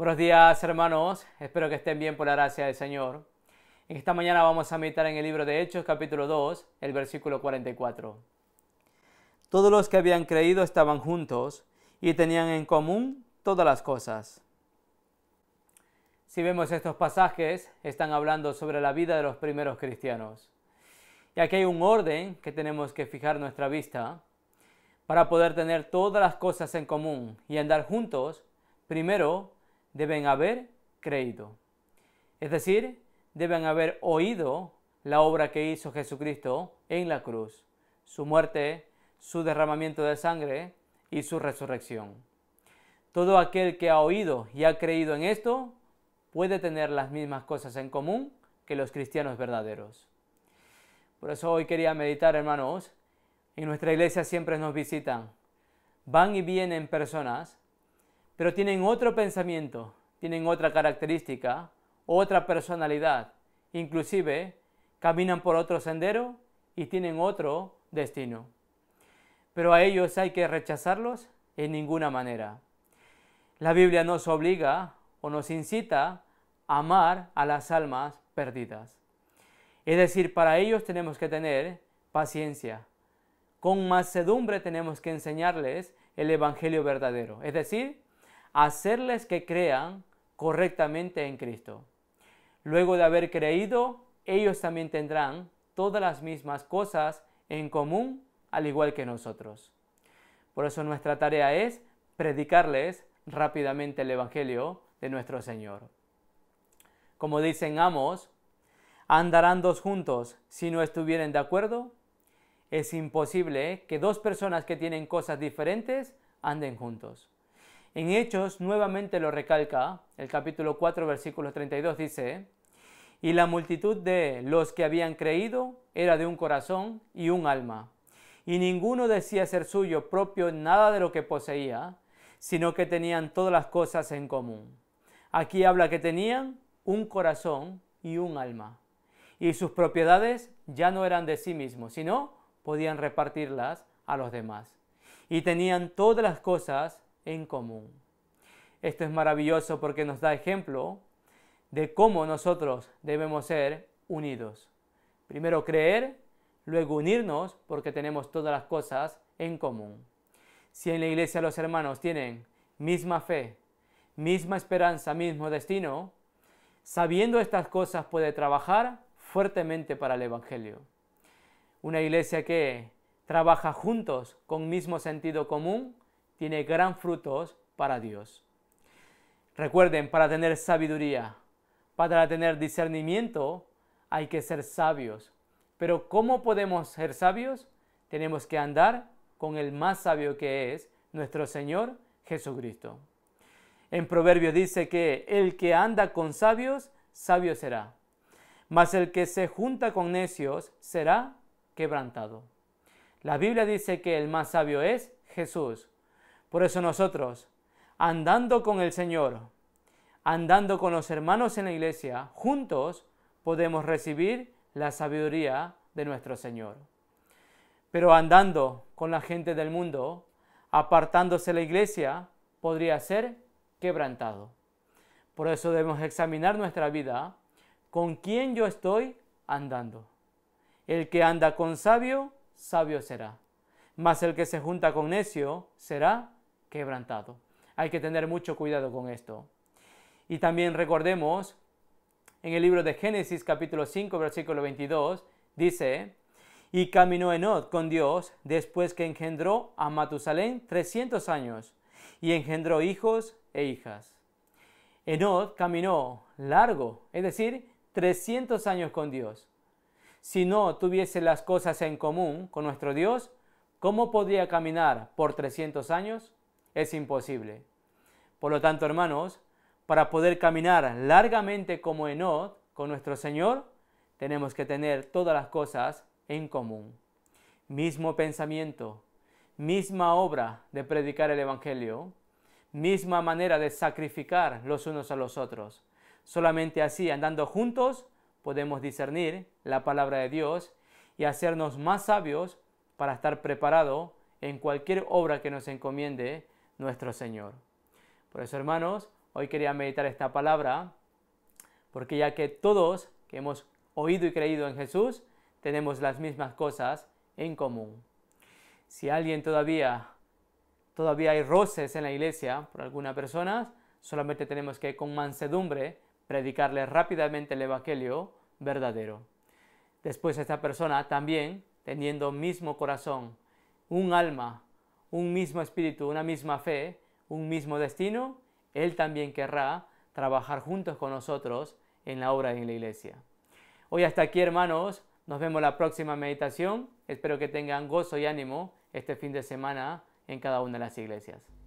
Buenos días hermanos, espero que estén bien por la gracia del Señor. En esta mañana vamos a meditar en el libro de Hechos capítulo 2, el versículo 44. Todos los que habían creído estaban juntos y tenían en común todas las cosas. Si vemos estos pasajes, están hablando sobre la vida de los primeros cristianos. Y aquí hay un orden que tenemos que fijar nuestra vista para poder tener todas las cosas en común y andar juntos. Primero, deben haber creído. Es decir, deben haber oído la obra que hizo Jesucristo en la cruz, su muerte, su derramamiento de sangre y su resurrección. Todo aquel que ha oído y ha creído en esto puede tener las mismas cosas en común que los cristianos verdaderos. Por eso hoy quería meditar, hermanos, en nuestra iglesia siempre nos visitan, van y vienen personas pero tienen otro pensamiento, tienen otra característica, otra personalidad, inclusive caminan por otro sendero y tienen otro destino. Pero a ellos hay que rechazarlos en ninguna manera. La Biblia nos obliga o nos incita a amar a las almas perdidas. Es decir, para ellos tenemos que tener paciencia. Con mansedumbre tenemos que enseñarles el Evangelio verdadero. Es decir, hacerles que crean correctamente en Cristo. Luego de haber creído, ellos también tendrán todas las mismas cosas en común, al igual que nosotros. Por eso nuestra tarea es predicarles rápidamente el Evangelio de nuestro Señor. Como dicen Amos, ¿andarán dos juntos si no estuvieren de acuerdo? Es imposible que dos personas que tienen cosas diferentes anden juntos. En Hechos nuevamente lo recalca, el capítulo 4, versículo 32 dice, y la multitud de los que habían creído era de un corazón y un alma, y ninguno decía ser suyo propio nada de lo que poseía, sino que tenían todas las cosas en común. Aquí habla que tenían un corazón y un alma, y sus propiedades ya no eran de sí mismos, sino podían repartirlas a los demás. Y tenían todas las cosas en común. Esto es maravilloso porque nos da ejemplo de cómo nosotros debemos ser unidos. Primero creer, luego unirnos porque tenemos todas las cosas en común. Si en la iglesia los hermanos tienen misma fe, misma esperanza, mismo destino, sabiendo estas cosas puede trabajar fuertemente para el Evangelio. Una iglesia que trabaja juntos con mismo sentido común tiene gran frutos para Dios. Recuerden, para tener sabiduría, para tener discernimiento, hay que ser sabios. Pero ¿cómo podemos ser sabios? Tenemos que andar con el más sabio que es nuestro Señor Jesucristo. En Proverbio dice que el que anda con sabios, sabio será, mas el que se junta con necios será quebrantado. La Biblia dice que el más sabio es Jesús, por eso nosotros, andando con el Señor, andando con los hermanos en la iglesia, juntos podemos recibir la sabiduría de nuestro Señor. Pero andando con la gente del mundo, apartándose de la iglesia, podría ser quebrantado. Por eso debemos examinar nuestra vida, con quién yo estoy andando. El que anda con sabio, sabio será, mas el que se junta con necio será quebrantado. Hay que tener mucho cuidado con esto. Y también recordemos, en el libro de Génesis capítulo 5, versículo 22, dice, y caminó Enod con Dios después que engendró a Matusalén 300 años, y engendró hijos e hijas. Enod caminó largo, es decir, 300 años con Dios. Si no tuviese las cosas en común con nuestro Dios, ¿cómo podría caminar por 300 años? es imposible. Por lo tanto, hermanos, para poder caminar largamente como Enod con nuestro Señor, tenemos que tener todas las cosas en común. Mismo pensamiento, misma obra de predicar el Evangelio, misma manera de sacrificar los unos a los otros. Solamente así, andando juntos, podemos discernir la palabra de Dios y hacernos más sabios para estar preparados en cualquier obra que nos encomiende nuestro Señor. Por eso, hermanos, hoy quería meditar esta palabra, porque ya que todos que hemos oído y creído en Jesús, tenemos las mismas cosas en común. Si alguien todavía, todavía hay roces en la iglesia por alguna personas, solamente tenemos que con mansedumbre predicarle rápidamente el Evangelio verdadero. Después esta persona también, teniendo mismo corazón, un alma, un mismo espíritu, una misma fe, un mismo destino, Él también querrá trabajar juntos con nosotros en la obra en la iglesia. Hoy hasta aquí, hermanos. Nos vemos la próxima meditación. Espero que tengan gozo y ánimo este fin de semana en cada una de las iglesias.